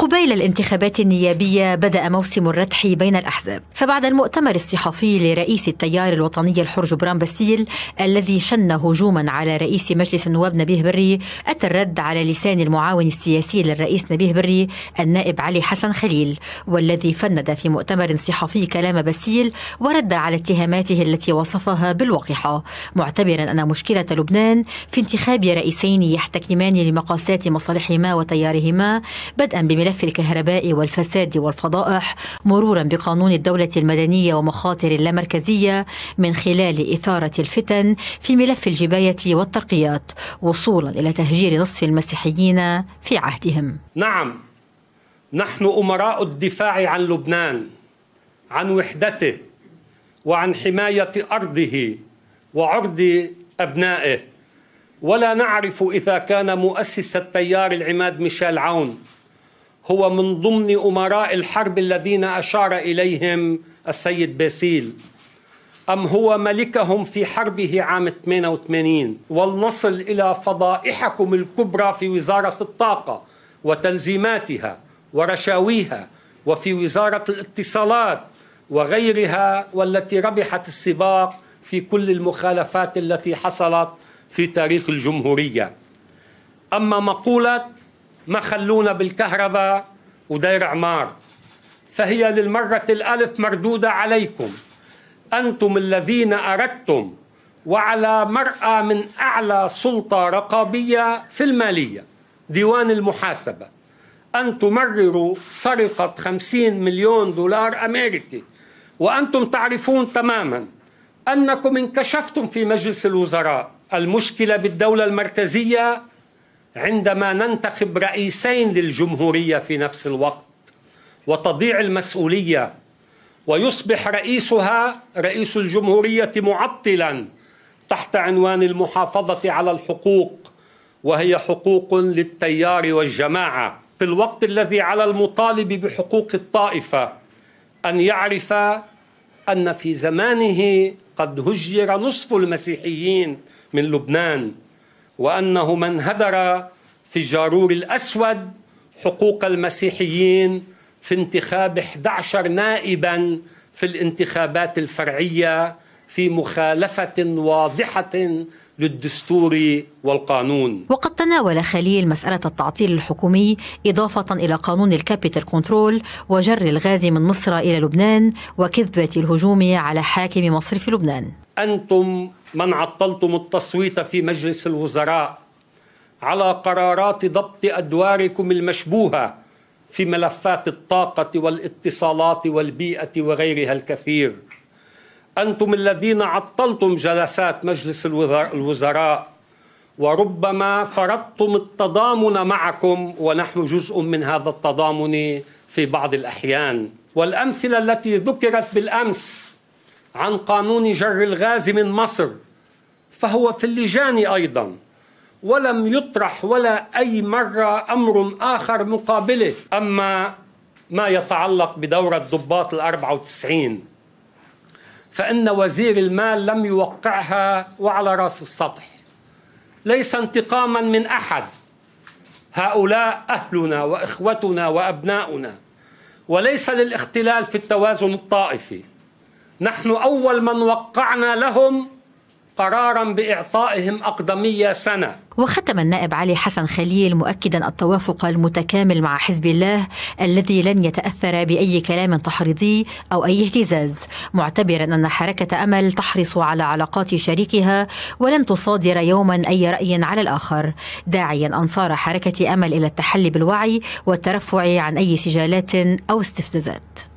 قبيل الانتخابات النيابية بدأ موسم الردح بين الأحزاب فبعد المؤتمر الصحفي لرئيس التيار الوطني الحر جبران باسيل الذي شن هجوما على رئيس مجلس النواب نبيه بري أتى الرد على لسان المعاون السياسي للرئيس نبيه بري النائب علي حسن خليل والذي فند في مؤتمر صحفي كلام باسيل ورد على اتهاماته التي وصفها بالوقحة معتبرا أن مشكلة لبنان في انتخاب رئيسين يحتكمان لمقاسات مصالحهما وتيارهما بدءا بملف الملف الكهربائي والفساد والفضائح مرورا بقانون الدولة المدنية ومخاطر اللامركزية من خلال إثارة الفتن في ملف الجباية والترقيات وصولا إلى تهجير نصف المسيحيين في عهدهم نعم نحن أمراء الدفاع عن لبنان عن وحدته وعن حماية أرضه وعرض أبنائه ولا نعرف إذا كان مؤسس التيار العماد ميشيل عون هو من ضمن أمراء الحرب الذين أشار إليهم السيد باسيل أم هو ملكهم في حربه عام 88 ولنصل إلى فضائحكم الكبرى في وزارة الطاقة وتنزيماتها ورشاويها وفي وزارة الاتصالات وغيرها والتي ربحت السباق في كل المخالفات التي حصلت في تاريخ الجمهورية أما مقولة ما خلونا بالكهرباء ودير عمار فهي للمرة الألف مردودة عليكم أنتم الذين أردتم وعلى مرأى من أعلى سلطة رقابية في المالية ديوان المحاسبة أن تمرروا سرقة 50 مليون دولار أمريكي وأنتم تعرفون تماما أنكم انكشفتم في مجلس الوزراء المشكلة بالدولة المركزية عندما ننتخب رئيسين للجمهوريه في نفس الوقت وتضيع المسؤوليه ويصبح رئيسها رئيس الجمهوريه معطلا تحت عنوان المحافظه على الحقوق وهي حقوق للتيار والجماعه في الوقت الذي على المطالب بحقوق الطائفه ان يعرف ان في زمانه قد هجر نصف المسيحيين من لبنان وأنه من هدر في الجارور الأسود حقوق المسيحيين في انتخاب 11 نائبا في الانتخابات الفرعية في مخالفة واضحة للدستور والقانون وقد تناول خليل مسألة التعطيل الحكومي إضافة إلى قانون الكابيتال كنترول وجر الغاز من مصر إلى لبنان وكذبة الهجوم على حاكم مصر في لبنان أنتم من عطلتم التصويت في مجلس الوزراء على قرارات ضبط أدواركم المشبوهة في ملفات الطاقة والاتصالات والبيئة وغيرها الكثير أنتم الذين عطلتم جلسات مجلس الوزراء وربما فرضتم التضامن معكم ونحن جزء من هذا التضامن في بعض الأحيان والأمثلة التي ذكرت بالأمس عن قانون جر الغاز من مصر فهو في اللجان أيضا ولم يطرح ولا أي مرة أمر آخر مقابله أما ما يتعلق بدورة ضباط الأربعة وتسعين فإن وزير المال لم يوقعها وعلى رأس السطح ليس انتقاما من أحد هؤلاء أهلنا وإخوتنا وأبناؤنا وليس للاختلال في التوازن الطائفي نحن أول من وقعنا لهم قرارا باعطائهم اقدميه سنه وختم النائب علي حسن خليل مؤكدا التوافق المتكامل مع حزب الله الذي لن يتاثر باي كلام تحريضي او اي اهتزاز معتبرا ان حركه امل تحرص على علاقات شريكها ولن تصادر يوما اي راي على الاخر داعيا انصار حركه امل الى التحلي بالوعي والترفع عن اي سجالات او استفزازات